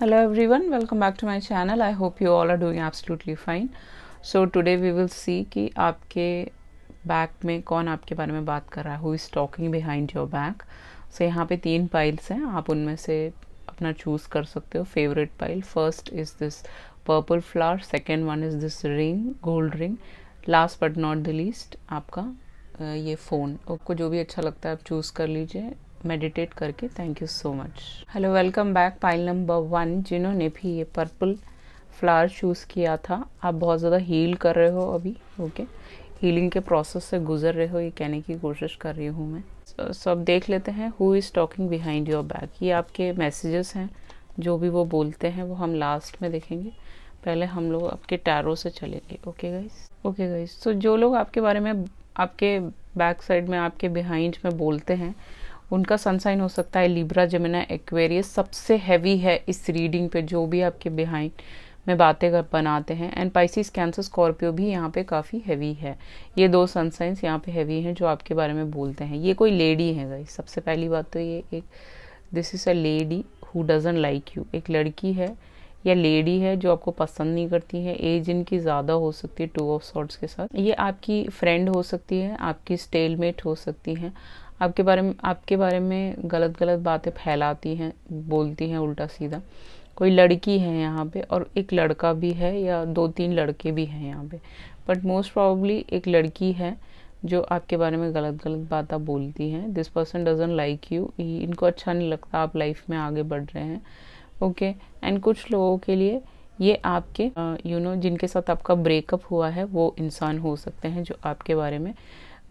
Hello everyone welcome back to my channel I hope you all are doing absolutely fine so today we will see कि आपके back में कौन आपके बारे में बात कर रहा है who is talking behind your back so यहाँ पे तीन पाइल्स हैं आप उनमें से अपना चूज़ कर सकते हो favourite pile first is this purple flower second one is this ring gold ring last but not the least आपका ये फ़ोन आपको जो भी अच्छा लगता है आप चूज़ कर लीजिए मेडिटेट करके thank you so much hello welcome back pile number one जिन्होंने भी ये पर्पल फ्लावर चूज़ किया था आप बहुत ज़्यादा हील कर रहे हो अभी ओके हीलिंग के प्रोसेस से गुजर रहे हो ये कहने की कोशिश कर रही हूँ मैं सब अब देख लेते हैं who is talking behind your back ये आपके मैसेजेस हैं जो भी वो बोलते हैं वो हम लास्ट में देखेंगे पहले हम लोग आपके टैरो से चलेंगे ओके गाइस ओके गाइस तो जो लोग आपके बारे में आपके बैक साइड में आपके बिहाइंड में बोलते हैं उनका सनसाइन हो सकता है लिब्रा जमेना एक्वेरियस सबसे हैवी है इस रीडिंग पे जो भी आपके बिहाइंड में बातें कर बनाते हैं एंड पाइसिस कैंसर स्कॉर्पियो भी यहाँ पे काफ़ी हैवी है ये दो सनसाइंस यहाँ पे हैवी हैं जो आपके बारे में बोलते हैं ये कोई लेडी है भाई सबसे पहली बात तो ये एक this is a lady who doesn't like you एक लड़की है या लेडी है जो आपको पसंद नहीं करती है एज इनकी ज़्यादा हो सकती है टू ऑफ सॉर्ट्स के साथ ये आपकी फ्रेंड हो सकती है आपकी स्टेलमेट हो सकती है आपके बारे में आपके बारे में गलत गलत बातें फैलाती हैं बोलती हैं उल्टा सीधा कोई लड़की है यहाँ पे और एक लड़का भी है या दो तीन लड़के भी हैं यहाँ पे बट मोस्ट प्रॉबली एक लड़की है जो आपके बारे में गलत गलत बातें बोलती हैं this person doesn't like you इनको अच्छा नहीं लगता आप लाइफ में आगे बढ़ रहे हैं ओके okay? एंड कुछ लोगों के लिए ये आपके you uh, know you know, जिनके साथ आपका ब्रेकअप हुआ है वो इंसान हो सकते हैं जो आपके बारे में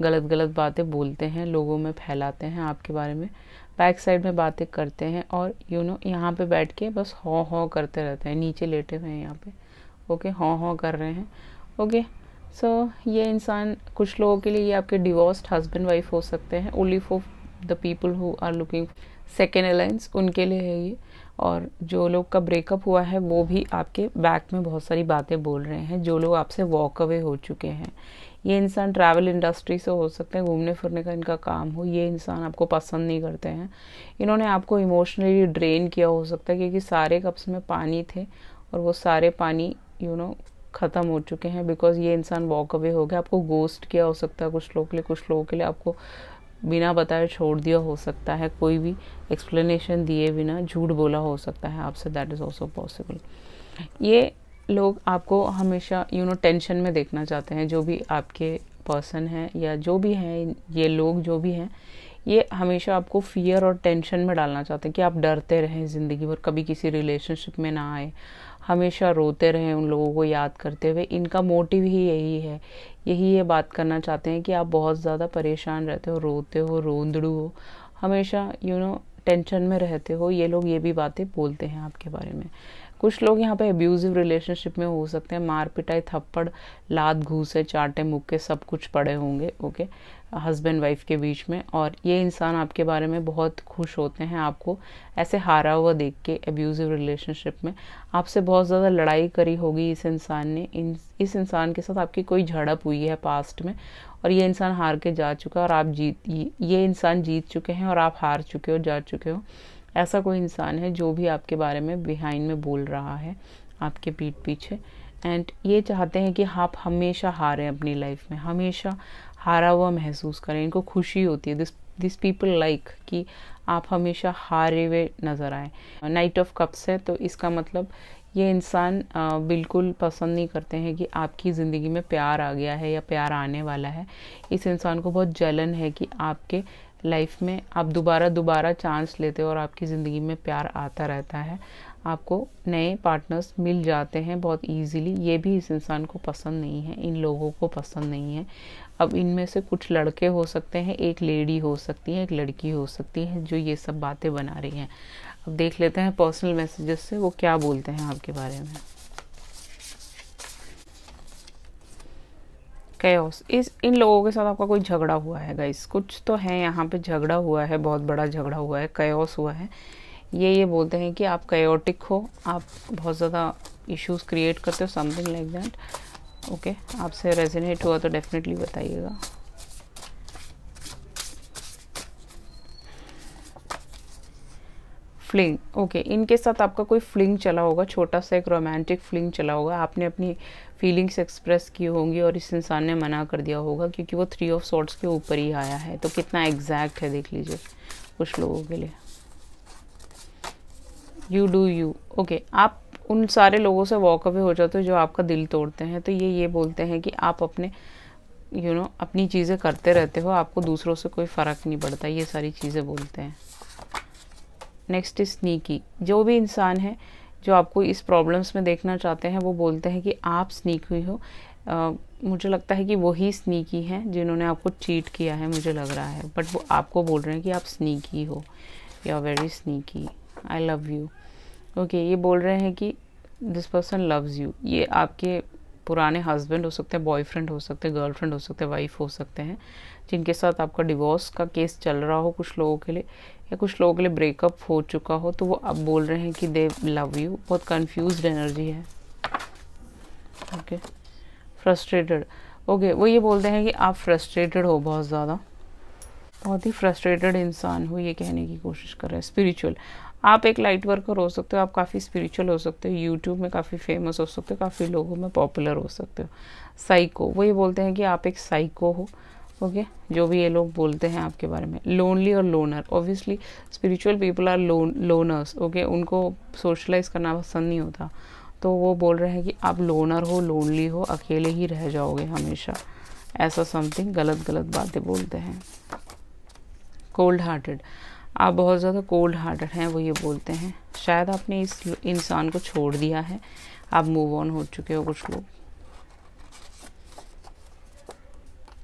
गलत गलत बातें बोलते हैं लोगों में फैलाते हैं आपके बारे में बैक साइड में बातें करते हैं और यू नो यहाँ पे बैठ के बस हौ हौ करते रहते हैं नीचे लेटे हुए हैं यहाँ पे ओके हौ हौ कर रहे हैं ओके सो so, ये इंसान कुछ लोगों के लिए ये आपके डिवोर्स्ड हस्बैंड वाइफ हो सकते हैं only for the people who are looking second alliance उनके लिए है ये और जो लोग का ब्रेकअप हुआ है वो भी आपके बैक में बहुत सारी बातें बोल रहे हैं जो लोग आपसे वॉक अवे हो चुके हैं ये इंसान ट्रैवल इंडस्ट्री से हो सकते हैं घूमने फिरने का इनका काम हो ये इंसान आपको पसंद नहीं करते हैं इन्होंने आपको इमोशनली ड्रेन किया हो सकता है क्योंकि सारे कप्स में पानी थे और वो सारे पानी यू you नो know, ख़त्म हो चुके हैं बिकॉज ये इंसान वॉक अवे हो गया आपको गोस्ट किया हो सकता है कुछ लोगों के लिए कुछ लोगों के लिए आपको बिना बताए छोड़ दिया हो सकता है कोई भी एक्सप्लेनेशन दिए बिना झूठ बोला हो सकता है आपसे दैट इज़ ऑल्सो पॉसिबल ये लोग आपको हमेशा यू नो टेंशन में देखना चाहते हैं जो भी आपके पर्सन हैं या जो भी हैं ये लोग जो भी हैं ये हमेशा आपको फियर और टेंशन में डालना चाहते हैं कि आप डरते रहें ज़िंदगी भर कभी किसी रिलेशनशिप में ना आए हमेशा रोते रहें उन लोगों को याद करते हुए इनका मोटिव ही यही है यही ये बात करना चाहते हैं कि आप बहुत ज़्यादा परेशान रहते हो रोते हो रोंदड़ू हो हमेशा you you know know, tension में रहते हो ये लोग ये भी बातें बोलते हैं आपके बारे में कुछ लोग यहाँ पे एब्यूजिव रिलेशनशिप में हो सकते हैं मार पिटाई थप्पड़ लात घूसे चाटे मुक्के सब कुछ पड़े होंगे ओके हस्बैंड वाइफ के बीच में और ये इंसान आपके बारे में बहुत खुश होते हैं आपको ऐसे हारा हुआ देख के एब्यूजिव रिलेशनशिप में आपसे बहुत ज़्यादा लड़ाई करी होगी इस इंसान ने इन इस इंसान के साथ आपकी कोई झड़प हुई है पास्ट में और ये इंसान हार के जा चुका है और आप जीत ये इंसान जीत चुके हैं और आप हार चुके हो जा चुके हो ऐसा कोई इंसान है जो भी आपके बारे में बिहाइंड में बोल रहा है आपके पीठ पीछे एंड ये चाहते हैं कि आप हमेशा हारें अपनी लाइफ में हमेशा हारा हुआ महसूस करें इनको खुशी होती है दिस दिस पीपल लाइक कि आप हमेशा हारे हुए नज़र आए नाइट ऑफ कप्स है तो इसका मतलब ये इंसान बिल्कुल पसंद नहीं करते हैं कि आपकी ज़िंदगी में प्यार आ गया है या प्यार आने वाला है इस इंसान को बहुत जलन है कि आपके लाइफ में आप दोबारा दोबारा चांस लेते हो और आपकी ज़िंदगी में प्यार आता रहता है आपको नए पार्टनर्स मिल जाते हैं बहुत इजीली ये भी इस इंसान को पसंद नहीं है इन लोगों को पसंद नहीं है अब इनमें से कुछ लड़के हो सकते हैं एक लेडी हो सकती है एक लड़की हो सकती है जो ये सब बातें बना रही हैं अब देख लेते हैं पर्सनल मैसेजेस से वो क्या बोलते हैं आपके बारे में कैस इस इन लोगों के साथ आपका कोई झगड़ा हुआ है गाइस कुछ तो है यहाँ पे झगड़ा हुआ है बहुत बड़ा झगड़ा हुआ है कैस हुआ है ये ये बोलते हैं कि आप कैटिक हो आप बहुत ज़्यादा इश्यूज क्रिएट करते हो समथिंग लाइक दैट ओके आपसे रेजिनेट हुआ तो डेफिनेटली बताइएगा फ्लिंग ओके इनके साथ आपका कोई फ्लिंग चला होगा छोटा सा एक रोमांटिक फ्लिंग चला होगा आपने अपनी फीलिंग्स एक्सप्रेस की होंगी और इस इंसान ने मना कर दिया होगा क्योंकि वो थ्री ऑफ सॉर्ट्स के ऊपर ही आया है तो कितना एग्जैक्ट है देख लीजिए कुछ लोगों के लिए यू डू यू ओके आप उन सारे लोगों से वॉक अवे हो जाते हो जो आपका दिल तोड़ते हैं तो ये ये बोलते हैं कि आप अपने यू you नो know, अपनी चीज़ें करते रहते हो आपको दूसरों से कोई फ़र्क नहीं पड़ता ये सारी चीज़ें बोलते हैं नेक्स्ट इज स्नीकी जो भी इंसान है जो आपको इस प्रॉब्लम्स में देखना चाहते हैं वो बोलते हैं कि आप स्नीक हुई हो आ, मुझे लगता है कि वही स्नीकी हैं जिन्होंने आपको चीट किया है मुझे लग रहा है बट वो आपको बोल रहे हैं कि आप स्नीकी हो you are very sneaky I love you okay ये बोल रहे हैं कि दिस पर्सन लव्स यू ये आपके पुराने हस्बैंड हो सकते हैं बॉयफ्रेंड हो सकते हैं गर्लफ्रेंड हो सकते हैं वाइफ हो सकते हैं जिनके साथ आपका डिवोर्स का केस चल रहा हो कुछ लोगों के लिए या कुछ लोगों के लिए ब्रेकअप हो चुका हो तो वो अब बोल रहे हैं कि दे लव यू बहुत कन्फ्यूज एनर्जी है ओके फ्रस्ट्रेटेड ओके वो ये बोलते हैं कि आप फ्रस्ट्रेटेड हो बहुत ज़्यादा बहुत ही फ्रस्ट्रेटेड इंसान हो ये कहने की कोशिश कर रहे हैं स्पिरिचुअल आप एक लाइट वर्कर हो सकते हो आप काफ़ी स्पिरिचुअल हो सकते हो यूट्यूब में काफ़ी फेमस हो सकते हो काफ़ी लोगों में पॉपुलर हो सकते हो साइको वो ये बोलते हैं कि आप एक साइको हो ओके जो भी ये लोग बोलते हैं आपके बारे में लोनली और loner obviously spiritual people are lone loners okay उनको सोशलाइज करना पसंद नहीं होता तो वो बोल रहे हैं कि आप लोनर हो लोनली हो अकेले ही रह जाओगे हमेशा ऐसा समथिंग गलत गलत बातें बोलते हैं कोल्ड हार्टेड आप बहुत ज़्यादा कोल्ड हार्टेड हैं वो ये बोलते हैं शायद आपने इस इंसान को छोड़ दिया है आप मूव ऑन हो चुके हो कुछ लोग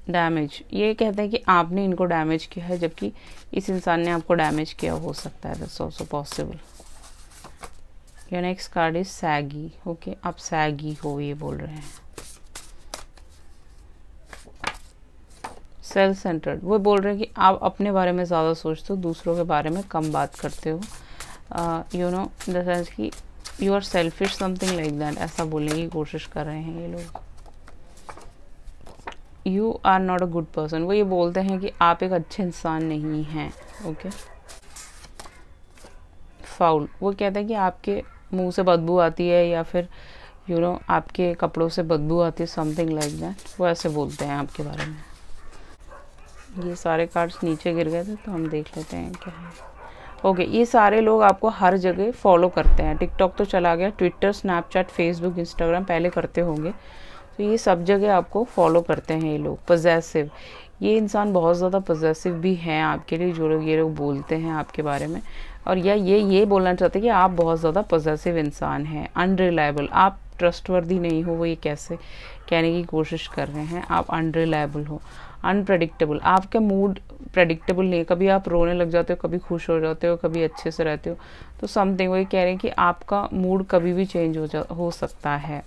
डैमेज ये कहते हैं कि आपने इनको डैमेज किया है जबकि इस इंसान ने आपको डैमेज किया हो सकता है that's also possible your next card is Saggi okay आप सैगी हो ये बोल रहे हैं सेल्फ सेंटर्ड वो बोल रहे हैं कि आप अपने बारे में ज़्यादा सोचते हो दूसरों के बारे में कम बात करते हो यू नो द सेंस कि you are selfish something like that ऐसा बोलने की कोशिश कर रहे हैं ये लोग you are not a good person वो ये बोलते हैं कि आप एक अच्छे इंसान नहीं हैं ओके फाउल वो कहते हैं कि आपके मुंह से बदबू आती है या फिर यू you नो know, आपके कपड़ों से बदबू आती है समथिंग लाइक दैट वो ऐसे बोलते हैं आपके बारे में ये सारे कार्ड्स नीचे गिर गए थे तो हम देख लेते हैं क्या है ओके okay, ये सारे लोग आपको हर जगह फॉलो करते हैं टिकटॉक तो चला गया ट्विटर स्नैपचैट फेसबुक इंस्टाग्राम पहले करते होंगे तो ये सब जगह आपको फॉलो करते हैं ये लोग पजेसिव ये इंसान बहुत ज़्यादा पजेसिव भी हैं आपके लिए जो लोग ये लोग बोलते हैं आपके बारे में और या ये ये बोलना चाहते हैं कि आप बहुत ज़्यादा पोजेसिव इंसान हैं अनरिलायबल आप ट्रस्टवर्दी नहीं हो वो ये कैसे कहने की कोशिश कर रहे हैं आप अनरिलायबल हो अनप्रडिक्टेबल आपके मूड प्रडिक्टेबल नहीं है कभी आप रोने लग जाते हो कभी खुश हो जाते हो कभी अच्छे से रहते हो तो समथिंग वो ये कह रहे हैं कि आपका मूड कभी भी चेंज हो जा हो सकता है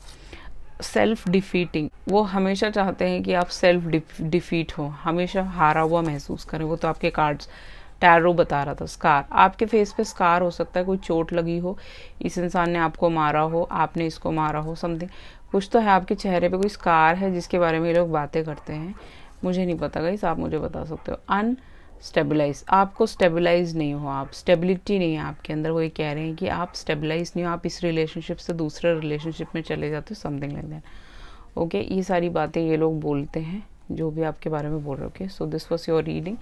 सेल्फ डिफीटिंग वो हमेशा चाहते हैं कि आप सेल्फ डिफीट हो हमेशा हारा हुआ महसूस करें वो तो आपके कार्ड्स टैरो बता रहा था स्कार आपके फेस पे स्कार हो सकता है कोई चोट लगी हो इस इंसान ने आपको मारा हो आपने इसको मारा हो समथिंग कुछ तो है आपके चेहरे पे कोई स्कार है जिसके बारे में ये लोग बातें करते हैं मुझे नहीं पता गई आप मुझे बता सकते हो अन स्टेबलाइज आपको स्टेबलाइज नहीं हो आप स्टेबिलिटी नहीं है आपके अंदर वो ये कह रहे हैं कि आप स्टेबलाइज नहीं हो आप इस रिलेशनशिप से दूसरे रिलेशनशिप में चले जाते हो समथिंग लाइक दैट ओके ये सारी बातें ये लोग बोलते हैं जो भी आपके बारे में बोल रहे okay so this was your reading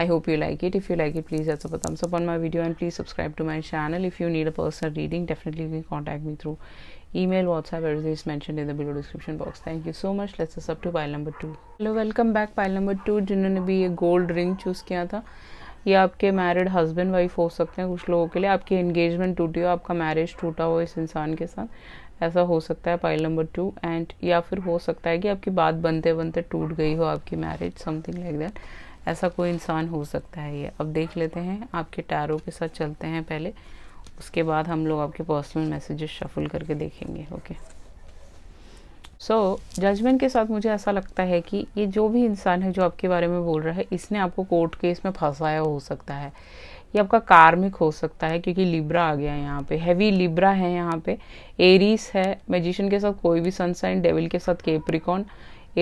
I hope you like it if you like it please hit सपन my video and please subscribe to my channel if you need a personal reading definitely contact me through email whatsapp everything is mentioned in the below description box thank you so much let's us up to pile number two hello welcome back pile number two जिन्होंने भी ये gold ring choose किया था ये आपके married husband wife हो सकते हैं कुछ लोगों के लिए आपकी एंगेजमेंट टूटी हो आपका मैरिज टूटा हो इस इंसान के साथ ऐसा हो सकता है पाइल नंबर टू एंड या फिर हो सकता है कि आपकी बात बनते बनते टूट गई हो आपकी मैरिज समथिंग लाइक दैट ऐसा कोई इंसान हो सकता है ये अब देख लेते हैं आपके टैरों के साथ चलते हैं पहले उसके बाद हम लोग आपके पर्सनल मैसेजेस शफल करके देखेंगे ओके सो जजमेंट के साथ मुझे ऐसा लगता है कि ये जो भी इंसान है जो आपके बारे में बोल रहा है इसने आपको कोर्ट केस में फंसाया हो सकता है ये आपका कार्मिक हो सकता है क्योंकि लिब्रा आ गया है यहाँ पे हैवी लिब्रा है यहाँ पे एरीस है मैजिशियन के साथ कोई भी सनसाइन डेविल के साथ केप्रिकॉन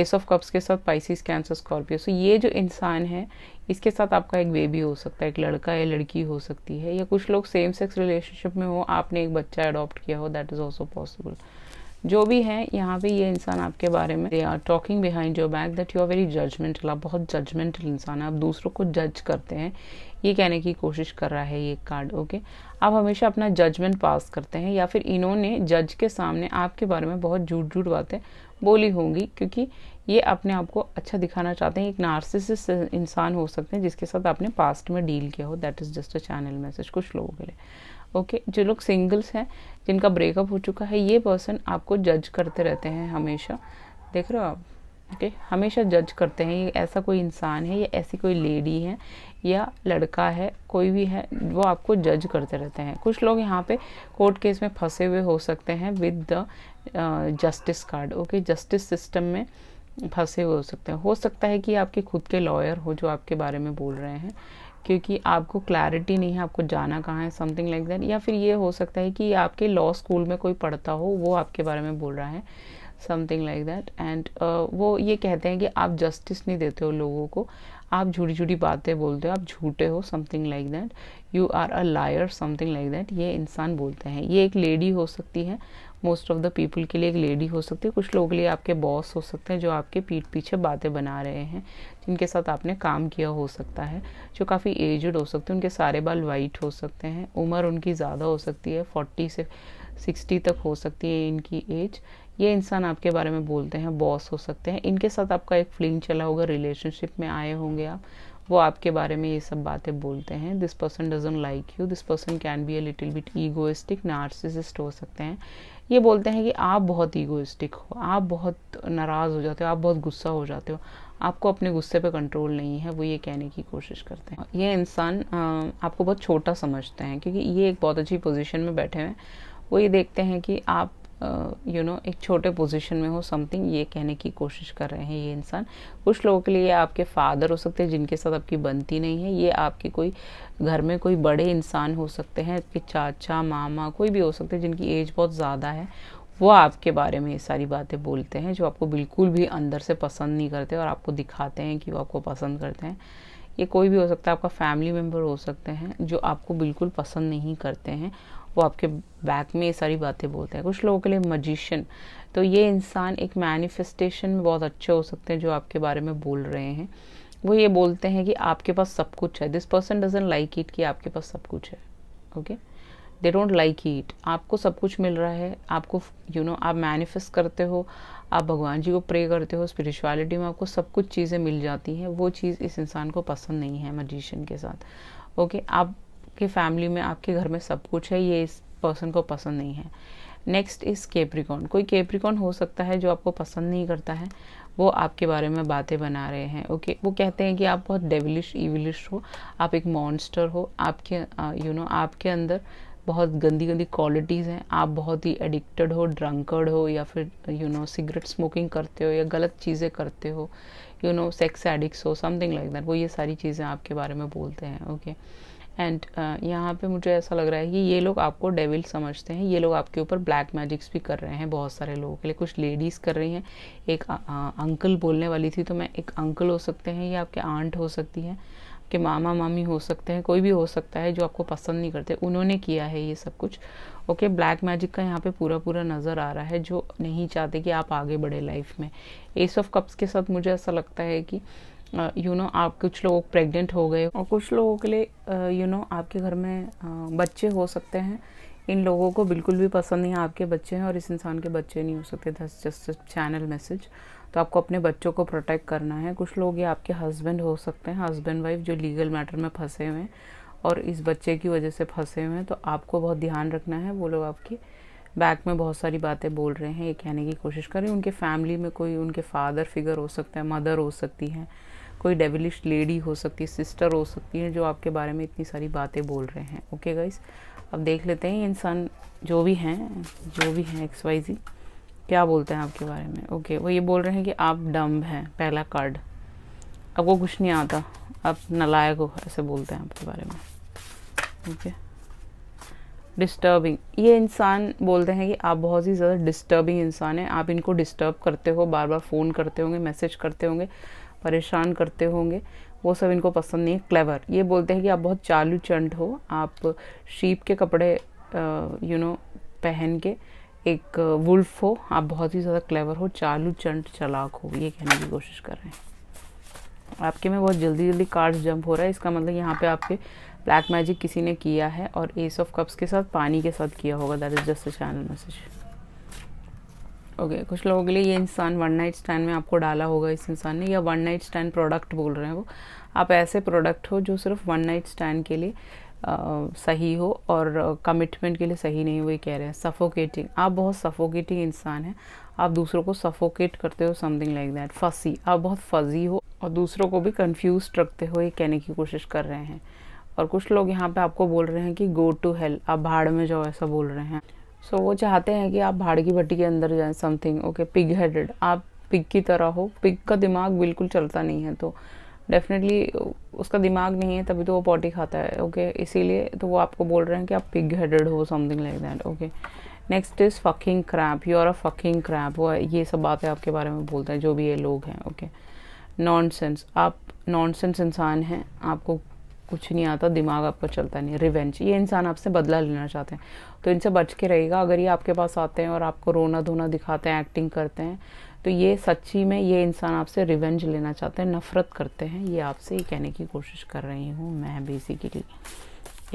एस ऑफ कप्स के साथ पाइसिस कैंसर स्कॉर्पियो सो ये जो इंसान है इसके साथ आपका एक बेबी हो सकता है एक लड़का या लड़की हो सकती है या कुछ लोग सेम सेक्स रिलेशनशिप में हो आपने एक बच्चा अडॉप्ट किया हो दैट इज़ ऑल्सो पॉसिबल जो भी है यहाँ पे ये इंसान आपके बारे में they are talking behind your back that you are very judgemental आप बहुत जजमेंटल इंसान है आप दूसरों को जज करते हैं ये कहने की कोशिश कर रहा है ये कार्ड ओके आप हमेशा अपना जजमेंट पास करते हैं या फिर इन्होंने जज के सामने आपके बारे में बहुत झूठ झूठ बातें बोली होंगी क्योंकि ये अपने आप को अच्छा दिखाना चाहते हैं एक नार्सिसिस्ट इंसान हो सकते हैं जिसके साथ आपने पास्ट में डील किया हो that is just a channel message कुछ लोगों के लिए ओके जो लोग सिंगल्स हैं जिनका ब्रेकअप हो चुका है ये पर्सन आपको जज करते रहते हैं हमेशा देख रहे हो आप ओके हमेशा जज करते हैं ये ऐसा कोई इंसान है या ऐसी कोई लेडी है या लड़का है कोई भी है वो आपको जज करते रहते हैं कुछ लोग यहाँ पे कोर्ट केस में फंसे हुए हो सकते हैं with the justice card okay justice system में फंसे हुए हो सकते हैं हो सकता है कि आपके खुद के लॉयर हो जो आपके बारे में बोल रहे हैं क्योंकि आपको क्लैरिटी नहीं है आपको जाना कहाँ है समथिंग लाइक दैट या फिर ये हो सकता है कि आपके लॉ स्कूल में कोई पढ़ता हो वो आपके बारे में बोल रहा है समथिंग लाइक दैट एंड वो ये कहते हैं कि आप जस्टिस नहीं देते हो लोगों को आप झूठी झूठी बातें बोलते हो आप झूठे हो something like that you are a liar something like that ये इंसान बोलते हैं ये एक लेडी हो सकती है मोस्ट ऑफ द पीपल के लिए एक लेडी हो सकती है कुछ लोग लिए आपके बॉस हो सकते हैं जो आपके पीठ पीछे बातें बना रहे हैं जिनके साथ आपने काम किया हो सकता है जो काफ़ी एजड हो सकते हैं उनके सारे बाल वाइट हो सकते हैं उम्र उनकी ज़्यादा हो सकती है फोर्टी से सिक्सटी तक हो सकती है इनकी एज ये इंसान आपके बारे में बोलते हैं बॉस हो सकते हैं इनके साथ आपका एक फ्लिंग चला होगा रिलेशनशिप में आए होंगे आप वो आपके बारे में ये सब बातें बोलते हैं this person doesn't like you this person can be a little bit egoistic narcissist हो सकते हैं ये बोलते हैं कि आप बहुत ईगोइस्टिक हो आप बहुत नाराज़ हो जाते हो आप बहुत गुस्सा हो जाते हो आपको अपने गुस्से पे कंट्रोल नहीं है वो ये कहने की कोशिश करते हैं ये इंसान आपको बहुत छोटा समझते हैं क्योंकि ये एक बहुत अच्छी पोजीशन में बैठे हुए हैं वो ये देखते हैं कि आप यू नो एक छोटे पोजीशन में हो समथिंग ये कहने की कोशिश कर रहे हैं ये इंसान कुछ लोगों के लिए आपके फादर हो सकते हैं जिनके साथ आपकी बनती नहीं है ये आपके कोई घर में कोई बड़े इंसान हो सकते हैं आपके चाचा मामा कोई भी हो सकते हैं जिनकी एज बहुत ज़्यादा है वो आपके बारे में ये सारी बातें बोलते हैं जो आपको बिल्कुल भी अंदर से पसंद नहीं करते और आपको दिखाते हैं कि वो आपको पसंद करते हैं ये कोई भी हो सकता है आपका फैमिली मेम्बर हो सकते हैं जो आपको बिल्कुल पसंद नहीं करते हैं वो आपके बैक में ये सारी बातें बोलते हैं कुछ लोगों के लिए मजिशियन तो ये इंसान एक मैनिफेस्टेशन में बहुत अच्छे हो सकते हैं जो आपके बारे में बोल रहे हैं वो ये बोलते हैं कि आपके पास सब कुछ है this person doesn't like it कि आपके पास सब कुछ है okay they don't like it आपको सब कुछ मिल रहा है आपको यू you नो know, आप मैनिफेस्ट करते हो आप भगवान जी को प्रे करते हो स्पिरिचुअलिटी में आपको सब कुछ चीज़ें मिल जाती हैं वो चीज़ इस इंसान को पसंद नहीं है मजिशियन के साथ ओके okay? आप आपके फैमिली में आपके घर में सब कुछ है ये इस पर्सन को पसंद नहीं है नेक्स्ट इस केप्रिकॉन कोई केप्रिकॉन हो सकता है जो आपको पसंद नहीं करता है वो आपके बारे में बातें बना रहे हैं ओके okay? वो कहते हैं कि आप बहुत डेविलिश ईविलिश हो आप एक मॉन्स्टर हो आपके यू नो आपके अंदर बहुत गंदी गंदी क्वालिटीज़ हैं आप बहुत ही एडिक्टेड हो ड्रंकर्ड हो या फिर यू नो सिगरेट स्मोकिंग करते हो या गलत चीज़ें करते हो यू नो सेक्स एडिक्स हो समथिंग लाइक दैट वो ये सारी चीज़ें आपके बारे में बोलते हैं ओके okay? एंड uh, यहाँ पे मुझे ऐसा लग रहा है कि ये लोग आपको डेविल समझते हैं ये लोग आपके ऊपर ब्लैक मैजिक्स भी कर रहे हैं बहुत सारे लोगों के लिए कुछ लेडीज़ कर रही हैं एक आ, आ, अंकल बोलने वाली थी तो मैं एक अंकल हो सकते हैं या आपके आंट हो सकती हैं आपके मामा मामी हो सकते हैं कोई भी हो सकता है जो आपको पसंद नहीं करते उन्होंने किया है ये सब कुछ ओके ब्लैक मैजिक का यहाँ पे पूरा पूरा नज़र आ रहा है जो नहीं चाहते कि आप आगे बढ़े लाइफ में एस ऑफ कप्स के साथ मुझे ऐसा लगता है कि यू नो आप कुछ लोग प्रेग्नेंट हो गए और कुछ लोगों के लिए यू नो आपके घर में बच्चे हो सकते हैं इन लोगों को बिल्कुल भी पसंद नहीं है आपके बच्चे हैं और इस इंसान के बच्चे नहीं हो सकते दस जस्ट चैनल मैसेज तो आपको अपने बच्चों को प्रोटेक्ट करना है कुछ लोग ये आपके हस्बैंड हो सकते हैं हस्बैंड वाइफ जो लीगल मैटर में फंसे हुए हैं और इस बच्चे की वजह से फंसे हुए हैं तो आपको बहुत ध्यान रखना है वो लोग आपकी बैक में बहुत सारी बातें बोल रहे हैं ये कहने की कोशिश करें उनके फैमिली में कोई उनके फादर फिगर हो सकता है मदर हो सकती है कोई डेविलिश लेडी हो सकती है सिस्टर हो सकती है जो आपके बारे में इतनी सारी बातें बोल रहे हैं ओके गाइस अब देख लेते हैं इंसान जो भी हैं जो भी हैं एक्स वाई जी क्या बोलते हैं आपके बारे में ओके वो ये बोल रहे हैं कि आप डम्ब हैं पहला कार्ड अब वो कुछ नहीं आता आप नलायक हो ऐसे बोलते हैं आपके बारे में ओके डिस्टर्बिंग ये इंसान बोलते हैं कि आप बहुत ही ज़्यादा डिस्टर्बिंग इंसान हैं आप इनको डिस्टर्ब करते हो बार बार फ़ोन करते होंगे मैसेज करते होंगे परेशान करते होंगे वो सब इनको पसंद नहीं है क्लेवर ये बोलते हैं कि आप बहुत चालू चंड हो आप शीप के कपड़े यू नो पहन के एक वुल्फ हो आप बहुत ही ज़्यादा क्लेवर हो चालू चंड चलाक हो ये कहने की कोशिश कर रहे हैं आपके में बहुत जल्दी जल्दी कार्ड्स जंप हो रहा है इसका मतलब यहाँ पे आपके ब्लैक मैजिक किसी ने किया है और एस ऑफ कप्स के साथ पानी के साथ किया होगा that is just a channel message okay okay, कुछ लोगों के लिए ये इंसान वन नाइट स्टैंड में आपको डाला होगा इस इंसान ने या वन नाइट स्टैंड प्रोडक्ट बोल रहे हैं वो आप ऐसे प्रोडक्ट हो जो सिर्फ वन नाइट स्टैंड के लिए आ, सही हो और कमिटमेंट के लिए सही नहीं हो ये कह रहे हैं सफोकेटिंग आप बहुत सफोकेटिंग इंसान हैं आप दूसरों को सफोकेट करते हो समथिंग लाइक दैट फसी आप बहुत फजी हो और दूसरों को भी कन्फ्यूज रखते हो ये कहने की कोशिश कर रहे हैं और कुछ लोग यहाँ पे आपको बोल रहे हैं कि गो टू हेल आप भाड़ में जाओ ऐसा बोल रहे हैं सो so, वो चाहते हैं कि आप भाड़ की भट्टी के अंदर जाएं समथिंग ओके पिग हेडेड आप पिग की तरह हो पिग का दिमाग बिल्कुल चलता नहीं है तो डेफिनेटली उसका दिमाग नहीं है तभी तो वो पॉटी खाता है ओके okay? इसीलिए तो वो आपको बोल रहे हैं कि आप पिग हेडेड हो something like that okay next is fucking crap you are a fucking crap वो ये सब बातें आपके बारे में बोलते हैं जो भी ये लोग हैं ओके नॉनसेंस आप नॉनसेंस इंसान हैं आपको कुछ नहीं आता दिमाग आपका चलता नहीं रिवेंज ये इंसान आपसे बदला लेना चाहते हैं तो इनसे बच के रहेगा अगर ये आपके पास आते हैं और आपको रोना धोना दिखाते हैं एक्टिंग करते हैं तो ये सच्ची में ये इंसान आपसे रिवेंज लेना चाहते हैं नफ़रत करते हैं ये आपसे ये कहने की कोशिश कर रही हूँ मैं बेसिकली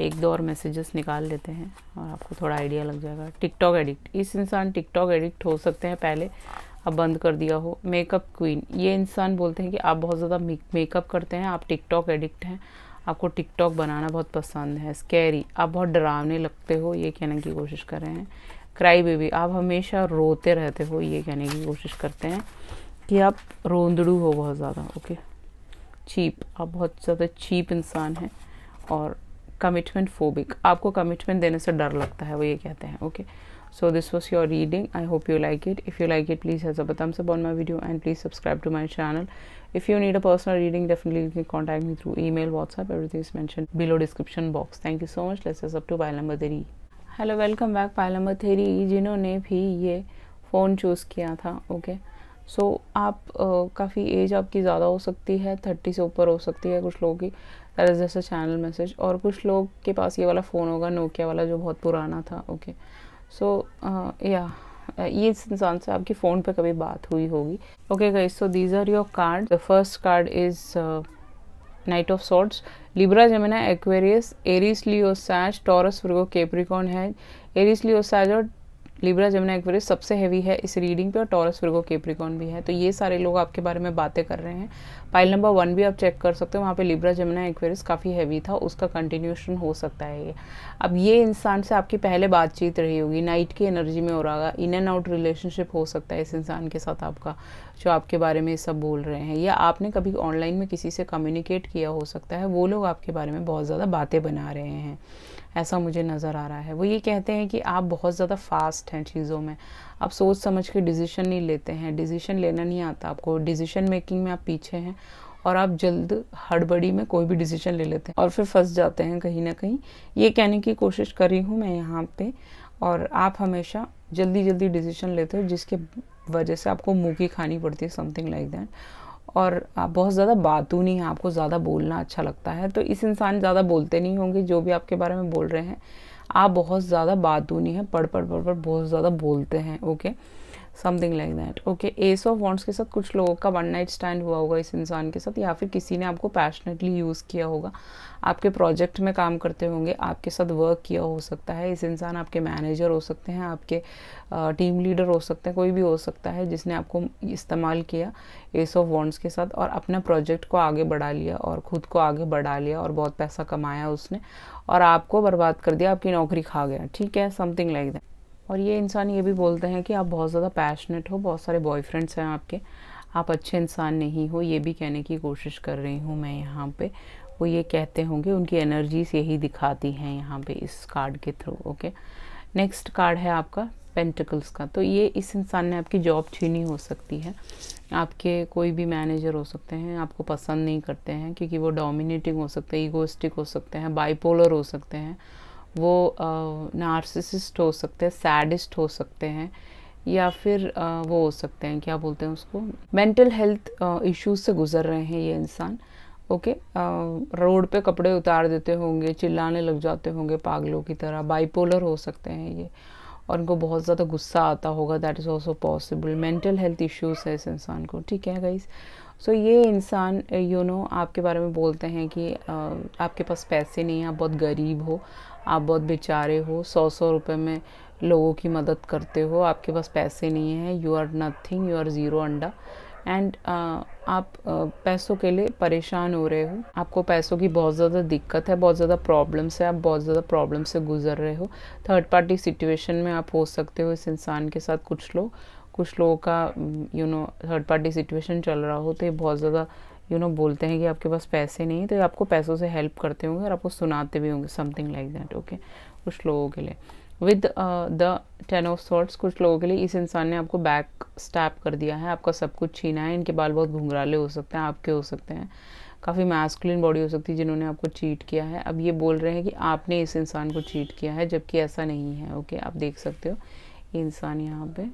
एक दो और मैसेजेस निकाल लेते हैं और आपको थोड़ा आइडिया लग जाएगा टिकटॉक एडिक्ट इस इंसान टिकटॉक एडिक्ट हो सकते हैं पहले अब बंद कर दिया हो मेकअप क्वीन ये इंसान बोलते हैं कि आप बहुत ज़्यादा मेकअप करते हैं आप टिकटॉक एडिक्ट हैं आपको टिकटॉक बनाना बहुत पसंद है स्कैरी आप बहुत डरावने लगते हो ये कहने की कोशिश कर रहे हैं क्राई बेबी आप हमेशा रोते रहते हो ये कहने की कोशिश करते हैं कि आप रोंदड़ू हो बहुत ज़्यादा ओके चीप आप बहुत ज़्यादा चीप इंसान हैं और कमिटमेंट फोबिक आपको कमिटमेंट देने से डर लगता है वो ये कहते हैं okay so this was your reading i hope you like it if you like it please has up a thumbs up on my video and please subscribe to my channel if you need a personal reading definitely you can contact me through email whatsapp everything is mentioned below description box thank you so much let's up to pile number three hello welcome back pile number three जिन्होंने भी ये phone choose किया था okay so so, आप काफ़ी as आपकी ज़्यादा हो सकती है थर्टी से ऊपर हो सकती है कुछ लोगों की that is just a channel message और कुछ लोग के पास ये वाला फ़ोन होगा नोकिया वाला जो बहुत पुराना था ओके okay. सो या uh, uh, ये इंसान से आपकी फ़ोन पे कभी बात हुई होगी okay guys so these are your card the first card is knight of swords Libra Gemini Aquarius Aries Leo Sag Taurus Virgo Capricorn है एरिस लियो सैज और लिब्रा जमुना एक्वेरियस सबसे हैवी है इस रीडिंग पे और taurus Virgo Capricorn भी है तो ये सारे लोग आपके बारे में बातें कर रहे हैं पाइल नंबर वन भी आप चेक कर सकते हो वहाँ पे लिब्रा जमुना एक्वेरियस काफ़ी हैवी था उसका कंटिन्यूशन हो सकता है ये अब ये इंसान से आपकी पहले बातचीत रही होगी नाइट की एनर्जी में हो रहा इन एंड आउट रिलेशनशिप हो सकता है इस इंसान के साथ आपका जो आपके बारे में सब बोल रहे हैं या आपने कभी ऑनलाइन में किसी से कम्युनिकेट किया हो सकता है वो लोग आपके बारे में बहुत ज़्यादा बातें बना रहे हैं ऐसा मुझे नज़र आ रहा है वो ये कहते हैं कि आप बहुत ज़्यादा फास्ट हैं चीज़ों में आप सोच समझ के डिसीशन नहीं लेते हैं डिसीशन लेना नहीं आता आपको डिसीशन मेकिंग में आप पीछे हैं और आप जल्द हड़बड़ी में कोई भी डिसीजन ले लेते हैं और फिर फंस जाते हैं कहीं ना कहीं ये कहने की कोशिश कर रही हूँ मैं यहाँ पे और आप हमेशा जल्दी जल्दी डिसीजन लेते हो जिसके वजह से आपको मुँह की खानी पड़ती है समथिंग लाइक दैट और आप बहुत ज़्यादा बातूनी है आपको ज़्यादा बोलना अच्छा लगता है तो इस इंसान ज़्यादा बोलते नहीं होंगे जो भी आपके बारे में बोल रहे हैं आप बहुत ज़्यादा नहीं हैं पढ़ पढ़ पढ़ पढ़ बहुत ज़्यादा बोलते हैं okay okay? Something like that okay ace of wands के साथ कुछ लोगों का वन नाइट स्टैंड हुआ होगा इस इंसान के साथ या फिर किसी ने आपको पैशनेटली यूज़ किया होगा आपके प्रोजेक्ट में काम करते होंगे आपके साथ वर्क किया हो सकता है इस इंसान आपके मैनेजर हो सकते हैं आपके टीम लीडर हो सकते हैं कोई भी हो सकता है जिसने आपको इस्तेमाल किया एस ऑफ वॉन्ट्स के साथ और अपने प्रोजेक्ट को आगे बढ़ा लिया और खुद को आगे बढ़ा लिया और बहुत पैसा कमाया उसने और आपको बर्बाद कर दिया आपकी नौकरी खा गया ठीक है समथिंग लाइक दैट और ये इंसान ये भी बोलते हैं कि आप बहुत ज़्यादा पैशनेट हो बहुत सारे बॉयफ्रेंड्स हैं आपके आप अच्छे इंसान नहीं हो ये भी कहने की कोशिश कर रही हूँ मैं यहाँ पे वो ये कहते होंगे उनकी एनर्जीज यही दिखाती हैं यहाँ पे इस कार्ड के थ्रू ओके नेक्स्ट कार्ड है आपका पेंटिकल्स का तो ये इस इंसान ने आपकी जॉब छीनी हो सकती है आपके कोई भी मैनेजर हो सकते हैं आपको पसंद नहीं करते हैं क्योंकि वो डोमिनेटिंग हो सकते हैं ईगोस्टिक हो सकते हैं बाइपोलर हो सकते हैं वो नार्सिसिस्ट हो सकते हैं सैडिस्ट हो सकते हैं या फिर वो हो सकते हैं क्या बोलते हैं उसको मेंटल हेल्थ इश्यूज से गुजर रहे हैं ये इंसान ओके रोड पे कपड़े उतार देते होंगे चिल्लाने लग जाते होंगे पागलों की तरह बाइपोलर हो सकते हैं ये और इनको बहुत ज़्यादा गुस्सा आता होगा that is also possible mental health issues है इस इंसान को ठीक है गाइज सो so, ये इंसान यू नो आपके बारे में बोलते हैं कि आ, आपके पास पैसे नहीं हैं आप बहुत गरीब हो आप बहुत बेचारे हो सौ सौ रुपये में लोगों की मदद करते हो आपके पास पैसे नहीं हैं you are nothing you are zero अंडा एंड आप पैसों के लिए परेशान हो रहे हो आपको पैसों की बहुत ज़्यादा दिक्कत है बहुत ज़्यादा प्रॉब्लम्स है आप बहुत ज़्यादा प्रॉब्लम से गुजर रहे हो थर्ड पार्टी सिचुएशन में आप हो सकते हो इस इंसान के साथ कुछ लोग कुछ लोगों का you know third party situation चल रहा हो तो ये बहुत ज़्यादा यू नो बोलते हैं कि आपके पास पैसे नहीं तो आपको पैसों से हेल्प करते होंगे और आपको सुनाते भी होंगे समथिंग लाइक दैट ओके कुछ लोगों के लिए with the ten of swords कुछ लोगों के लिए इस इंसान ने आपको बैक स्टैप कर दिया है आपका सब कुछ छीना है इनके बाल बहुत घुंघराले हो सकते हैं आपके हो सकते हैं काफ़ी मैस्कुलिन बॉडी हो सकती है जिन्होंने आपको चीट किया है अब ये बोल रहे हैं कि आपने इस इंसान को चीट किया है जबकि ऐसा नहीं है ओके आप देख सकते हो ये इंसान यहाँ पे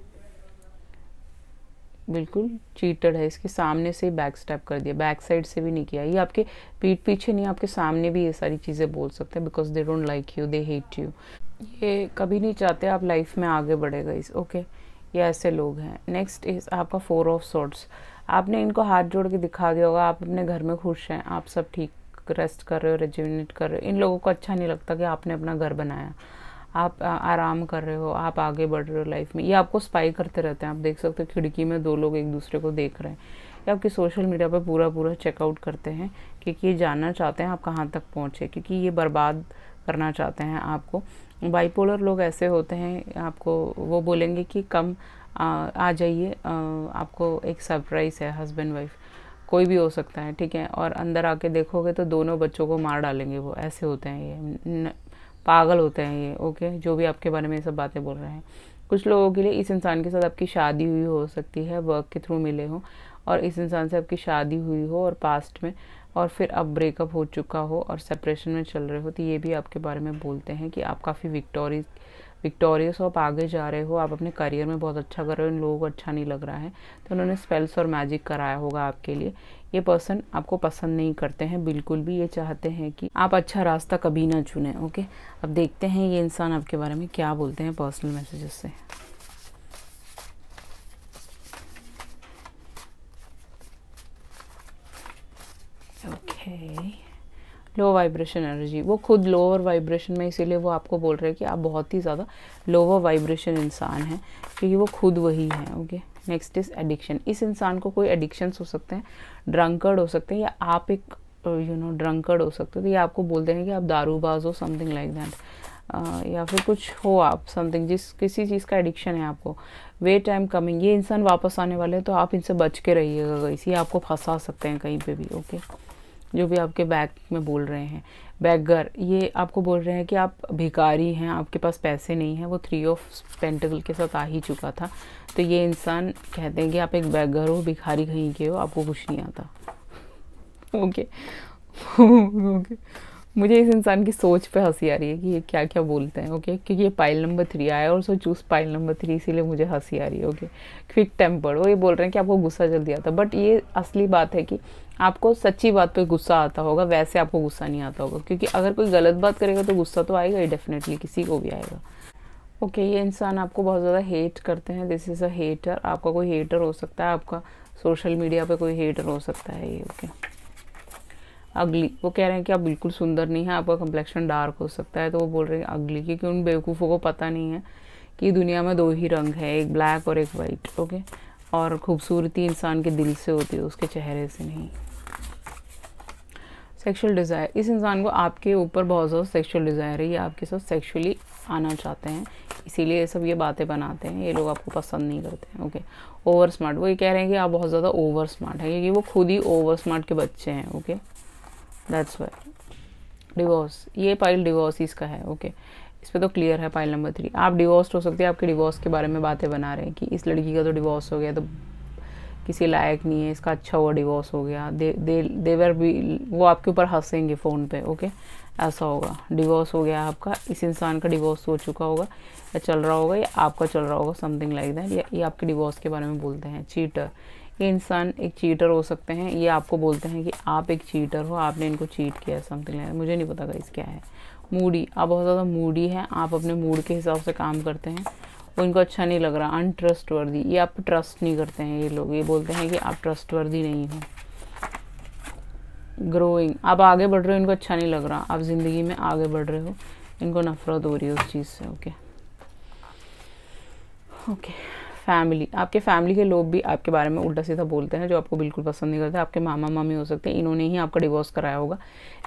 बिल्कुल चीटेड है इसके सामने से बैक स्टेप कर दिया बैक साइड से भी नहीं किया ये आपके पीठ पीछे नहीं आपके सामने भी ये सारी चीज़ें बोल सकते हैं because they don't like you they hate you ये कभी नहीं चाहते आप लाइफ में आगे बढ़े गाइस ओके ये ऐसे लोग हैं नेक्स्ट इज आपका फोर ऑफ सॉर्ट्स आपने इनको हाथ जोड़ के दिखा दिया होगा आप अपने घर में खुश हैं आप सब ठीक रेस्ट कर रहे हो रेजुनेट कर रहे हो इन लोगों को अच्छा नहीं लगता कि आपने अपना घर बनाया आप आराम कर रहे हो आप आगे बढ़ रहे हो लाइफ में ये आपको स्पाई करते रहते हैं आप देख सकते हो खिड़की में दो लोग एक दूसरे को देख रहे हैं या आपकी सोशल मीडिया पर पूरा पूरा चेकआउट करते हैं क्योंकि ये जानना चाहते हैं आप कहाँ तक पहुँचे क्योंकि ये बर्बाद करना चाहते हैं आपको बाइपोलर लोग ऐसे होते हैं आपको वो बोलेंगे कि कम आ, आ जाइए आपको एक सरप्राइज़ है हस्बैंड वाइफ कोई भी हो सकता है ठीक है और अंदर आके देखोगे तो दोनों बच्चों को मार डालेंगे वो ऐसे होते हैं ये पागल होते हैं ये ओके जो भी आपके बारे में सब बातें बोल रहे हैं कुछ लोगों के लिए इस इंसान के साथ आपकी शादी हुई हो सकती है वर्क के थ्रू मिले हो और इस इंसान से आपकी शादी हुई हो और पास्ट में और फिर अब ब्रेकअप हो चुका हो और सेपरेशन में चल रहे हो तो ये भी आपके बारे में बोलते हैं कि आप काफ़ी विक्टोरी विक्टोरियस हो आप आगे जा रहे हो आप अपने करियर में बहुत अच्छा कर रहे हो इन लोगों को अच्छा नहीं लग रहा है तो उन्होंने स्पेल्स और मैजिक कराया होगा आपके लिए ये पर्सन आपको पसंद नहीं करते हैं बिल्कुल भी ये चाहते हैं कि आप अच्छा रास्ता कभी ना चुने ओके अब देखते हैं ये इंसान आपके बारे में क्या बोलते हैं पर्सनल मैसेजेस से okay okay. Low vibration energy वो खुद लोअर वाइब्रेशन में इसीलिए वो आपको बोल रहे हैं कि आप बहुत ही ज़्यादा लोअर वाइब्रेशन इंसान हैं क्योंकि वो खुद वही हैं ओके नेक्स्ट इज़ एडिक्शन इस इंसान को कोई एडिक्शंस हो सकते हैं ड्रंकर्ड हो सकते हैं या आप एक यू नो ड्रंकर्ड हो सकते हो तो ये आपको बोलते हैं कि आप दारूबाज हो समथिंग लाइक दैट या फिर कुछ हो आप समथिंग जिस किसी चीज़ का एडिक्शन है आपको वे टाइम कमिंग ये इंसान वापस आने वाले हैं तो आप इनसे बच के रहिएगा इसी आपको फंसा सकते हैं कहीं पे भी ओके okay? जो भी आपके बैग में बोल रहे हैं बैगर ये आपको बोल रहे हैं कि आप भिकारी हैं आपके पास पैसे नहीं हैं वो थ्री ऑफ पेंटिकल के साथ आ ही चुका था तो ये इंसान कहते हैं कि आप एक बैगर हो भिखारी कहीं के हो आपको कुछ नहीं आता ओके ओके मुझे इस इंसान की सोच पे हंसी आ रही है कि ये क्या क्या बोलते हैं ओके क्योंकि ये पाइल नंबर थ्री आया और so choose pile number three इसीलिए मुझे हंसी आ रही है ओके क्विक टेम्पर वो ये बोल रहे हैं कि आपको गुस्सा जल्दी आता बट ये असली बात है कि आपको सच्ची बात पे गुस्सा आता होगा वैसे आपको गुस्सा नहीं आता होगा क्योंकि अगर कोई गलत बात करेगा तो गुस्सा तो आएगा ही डेफिनेटली किसी को भी आएगा ओके okay, ये इंसान आपको बहुत ज़्यादा हेट करते हैं दिस इज़ अ हेटर आपका कोई हेटर हो सकता है आपका सोशल मीडिया पे कोई हेटर हो सकता है ये ओके okay. अगली वो कह रहे हैं कि आप बिल्कुल सुंदर नहीं है आपका कंप्लेक्शन डार्क हो सकता है तो वो बोल रहे हैं अगली क्योंकि उन बेवकूफ़ों को पता नहीं है कि दुनिया में दो ही रंग है एक ब्लैक और एक वाइट ओके और खूबसूरती इंसान के दिल से होती है उसके चेहरे से नहीं सेक्सुअल डिज़ायर इस इंसान को आपके ऊपर बहुत ज़्यादा सेक्सुअल डिज़ायर है ये आपके साथ सेक्सुअली आना चाहते हैं इसीलिए सब ये बातें बनाते हैं ये लोग आपको पसंद नहीं करते हैं ओके ओवर स्मार्ट वो ये कह रहे हैं कि आप बहुत ज़्यादा ओवर स्मार्ट हैं क्योंकि वो खुद ही ओवर स्मार्ट के बच्चे हैं ओके दैट्स वाई डिवोर्स ये पाइल डिवोर्स इसका है ओके इस पर तो क्लियर है पाइल नंबर थ्री आप डिवोर्स हो सकते हैं आपके डिवोर्स के बारे में बातें बना रहे हैं कि इस लड़की का तो डिवोर्स हो गया तो किसी लायक नहीं है इसका अच्छा हुआ डिवोर्स हो गया दे दे देवर भी वो आपके ऊपर हंसेंगे फ़ोन पे ओके ऐसा होगा डिवोर्स हो गया आपका इस इंसान का डिवोर्स हो चुका होगा या चल रहा होगा या आपका चल रहा होगा समथिंग लाइक दैट या ये आपके डिवोर्स के बारे में बोलते हैं चीटर ये इंसान एक चीटर हो सकते हैं ये आपको बोलते हैं कि आप एक चीटर हो आपने इनको चीट किया समथिंग लाइक मुझे नहीं पता इस क्या है मूडी आप बहुत ज़्यादा मूडी हैं आप अपने मूड के हिसाब से काम करते हैं इनको अच्छा नहीं लग रहा अनट्रस्ट वर्दी ये आप ट्रस्ट नहीं करते हैं ये लोग ये बोलते हैं कि आप ट्रस्ट वर्दी नहीं हो ग्रोइंग आप आगे बढ़ रहे हो इनको अच्छा नहीं लग रहा आप ज़िंदगी में आगे बढ़ रहे हो इनको नफरत हो रही है उस चीज़ से ओके ओके फैमिली आपके फैमिली के लोग भी आपके बारे में उल्टा सीधा बोलते हैं जो आपको बिल्कुल पसंद नहीं करते आपके मामा मामी हो सकते हैं इन्होंने ही आपका डिवोर्स कराया होगा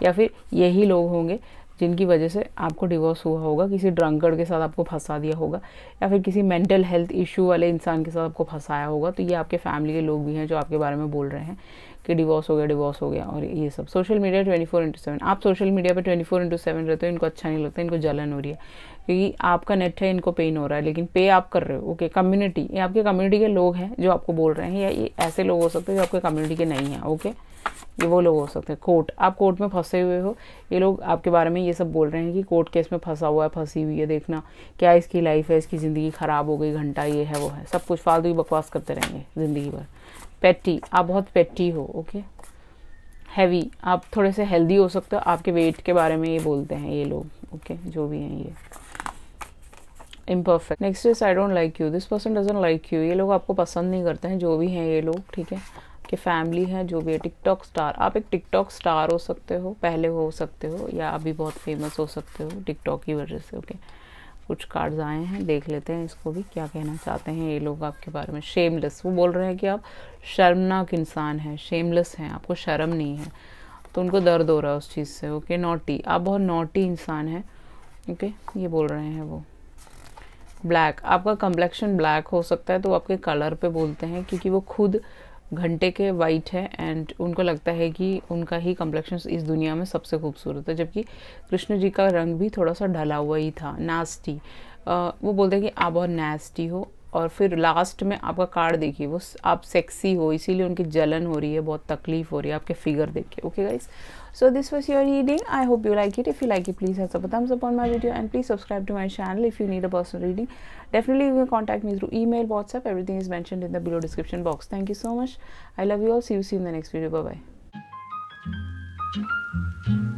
या फिर यही लोग होंगे जिनकी वजह से आपको डिवोर्स हुआ होगा किसी ड्रंकर्ड के साथ आपको फंसा दिया होगा या फिर किसी मेंटल हेल्थ इशू वाले इंसान के साथ आपको फंसाया होगा तो ये आपके फैमिली के लोग भी हैं जो आपके बारे में बोल रहे हैं कि डिवोर्स हो गया डिवोर्स हो गया और ये सब social media twenty four into seven आप सोशल मीडिया पर ट्वेंटी फोर इंटू सेवन रहते हो इनको अच्छा नहीं लगता इनको जलन हो रही है क्योंकि आपका नेट है इनको पेन हो रहा है लेकिन पे आप कर रहे हो ओके कम्युनिटी ये आपके कम्युनिटी के लोग हैं जो आपको बोल रहे हैं या ये ऐसे लोग हो सकते हैं जो आपके कम्युनिटी के नहीं हैं ओके ये वो लोग हो सकते हैं कोर्ट आप कोर्ट में फंसे हुए हो ये लोग आपके बारे में ये सब बोल रहे हैं कि कोर्ट केस में फंसा हुआ है फंसी हुई है देखना क्या इसकी लाइफ है इसकी ज़िंदगी ख़राब हो गई घंटा ये है वो है सब कुछ फालतू ही बकवास करते रहेंगे ज़िंदगी भर पेट्टी आप बहुत पेट्टी हो ओके हैवी आप थोड़े से हेल्दी हो सकते हो आपके वेट के बारे में ये बोलते हैं ये लोग ओके जो भी हैं ये imperfect next is I don't like you this person doesn't like you ये लोग आपको पसंद नहीं करते हैं जो भी हैं ये लोग ठीक है आपके फैमिली हैं जो भी है टिकटॉक स्टार आप एक टिकटॉक स्टार हो सकते हो पहले हो सकते हो या अभी बहुत फेमस हो सकते हो टिकटॉक की वजह से ओके कुछ कार्ड्स आए हैं देख लेते हैं इसको भी क्या कहना चाहते हैं ये लोग आपके बारे में शेमलेस वो बोल रहे हैं कि आप शर्मनाक इंसान हैं शेमलेस हैं आपको शर्म नहीं है तो उनको दर्द हो रहा है उस चीज़ से ओके नोटी आप बहुत नोटी इंसान हैं ओके ये बोल रहे हैं वो ब्लैक आपका कम्प्लेक्शन ब्लैक हो सकता है तो आपके कलर पे बोलते हैं क्योंकि वो खुद घंटे के वाइट है एंड उनको लगता है कि उनका ही कम्प्लेक्शन इस दुनिया में सबसे खूबसूरत है जबकि कृष्ण जी का रंग भी थोड़ा सा ढला हुआ ही था नास्टी आ, वो बोलते हैं कि आप बहुत नास्टी हो और फिर लास्ट में आपका कार्ड देखिए वो आप सेक्सी हो इसीलिए उनकी जलन हो रही है बहुत तकलीफ़ हो रही है आपके फिगर देख के okay guys so this was your reading i hope you like it if you like it please have a thumbs up on my video and please subscribe to my channel if you need a personal reading definitely you can contact me through email whatsapp everything is mentioned in the below description box thank you so much i love you all see you soon in the next video bye bye